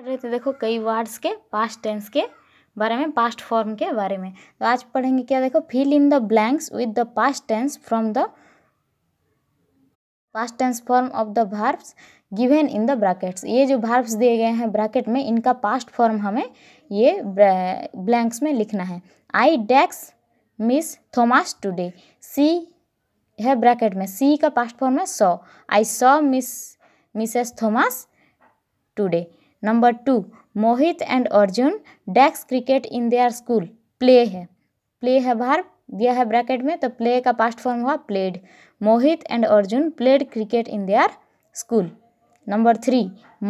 पढ़ रहे थे देखो कई वर्ड्स के पास्ट टेंस के बारे में पास्ट फॉर्म के बारे में तो आज पढ़ेंगे क्या देखो fill in the blanks with the past tense from the past tense form of the verbs given in the brackets ये जो भार्ब्स दिए गए हैं ब्रैकेट में इनका पास्ट फॉर्म हमें ये ब्लैंक्स में लिखना है I dash Miss Thomas today see है ब्रैकेट में सी का पास्ट फॉर्म है saw I saw Miss Mrs Thomas today number two Mohit and Arjun dash cricket in their school play है प्ले है भार दिया है ब्रैकेट में तो प्ले का पास्ट फॉर्म हुआ played Mohit and Arjun played cricket in their school number three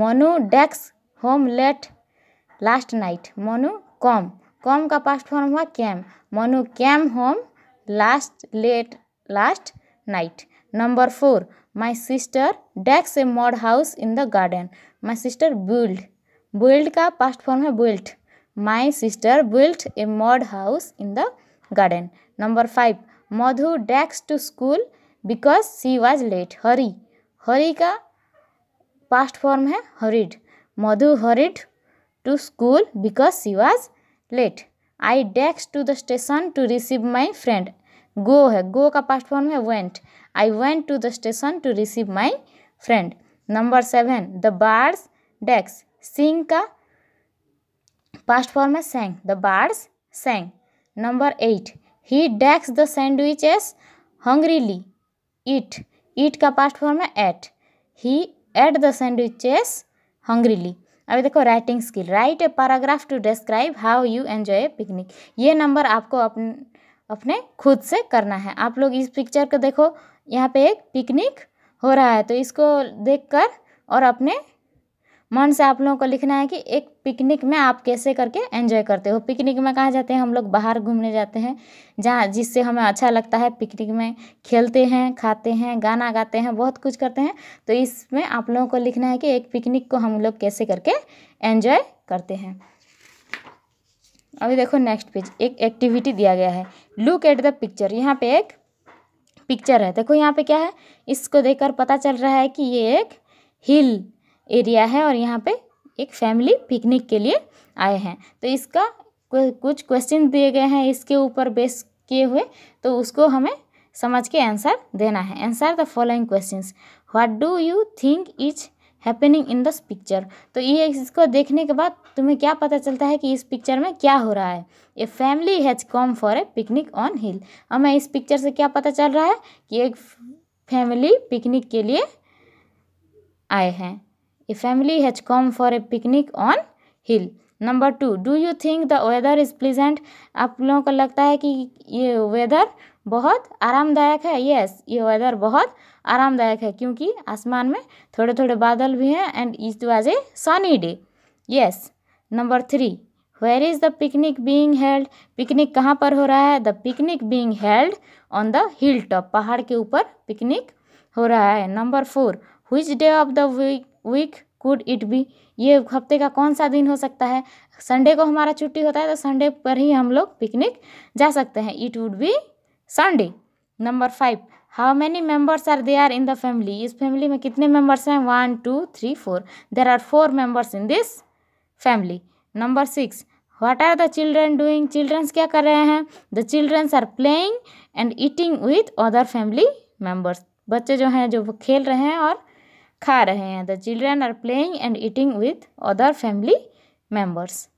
Monu dash home late last night Monu come com का past form हुआ came Monu came home last late last night number four my sister dash a mud house in the garden my sister build build का past form है built my sister built a mud house in the garden number five Madhu dash to school because she was late hurry hurry का past form है hurried Madhu hurried to school because she was late I dash to the station to receive my friend go है go का past form है went I went to the station to receive my friend number seven the birds dash sing का past form है sang the birds sang number eight he dash the sandwiches hungrily eat eat का past form है ate he ate the sandwiches hungrily अभी देखो writing skill write a paragraph to describe how you enjoy picnic ये number आपको अपने अपने खुद से करना है आप लोग इस पिक्चर को देखो यहाँ पे एक पिकनिक हो रहा है तो इसको देखकर और अपने मन से आप लोगों को लिखना है कि एक पिकनिक में आप कैसे करके एंजॉय करते हो पिकनिक में कहाँ जाते हैं हम लोग बाहर घूमने जाते हैं जहाँ जिससे हमें अच्छा लगता है पिकनिक में खेलते हैं खाते हैं गाना गाते हैं बहुत कुछ करते हैं तो इसमें आप लोगों को लिखना है कि एक पिकनिक को हम लोग कैसे करके एंजॉय करते हैं अभी देखो नेक्स्ट पेज एक एक्टिविटी दिया गया है लुक एट द पिक्चर यहाँ पे एक पिक्चर है देखो यहाँ पे क्या है इसको देखकर पता चल रहा है कि ये एक हिल एरिया है और यहाँ पे एक फैमिली पिकनिक के लिए आए हैं तो इसका कुछ क्वेश्चन दिए गए हैं इसके ऊपर बेस किए हुए तो उसको हमें समझ के आंसर देना है answer the following questions what do you think is happening in this picture तो ये इसको देखने के बाद तुम्हें क्या पता चलता है कि इस पिक्चर में क्या हो रहा है a family has come for a picnic on hill हमें इस पिक्चर से क्या पता चल रहा है कि एक फैमिली पिकनिक के लिए आए हैं a family has come for a picnic on hill number two do you think the weather is pleasant आप लोगों को लगता है कि ये वेदर बहुत आरामदायक है यस ये वेदर बहुत आरामदायक है क्योंकि आसमान में थोड़े थोड़े बादल भी हैं and it was a sunny day yes number three where is the picnic being held picnic कहाँ पर हो रहा है the picnic being held on the hill top पहाड़ के ऊपर पिकनिक हो रहा है number four which day of the week week could it be ये हफ्ते का कौन सा दिन हो सकता है संडे को हमारा छुट्टी होता है तो संडे पर ही हम लोग पिकनिक जा सकते हैं it would be Sunday number five how many members are they are in the family इस फैमिली में कितने मेम्बर्स हैं one two three four there are four members in this family number six what are the children doing childrens क्या कर रहे हैं the childrens are playing and eating with other family members बच्चे जो हैं जो खेल रहे हैं और खा रहे हैं the children are playing and eating with other family members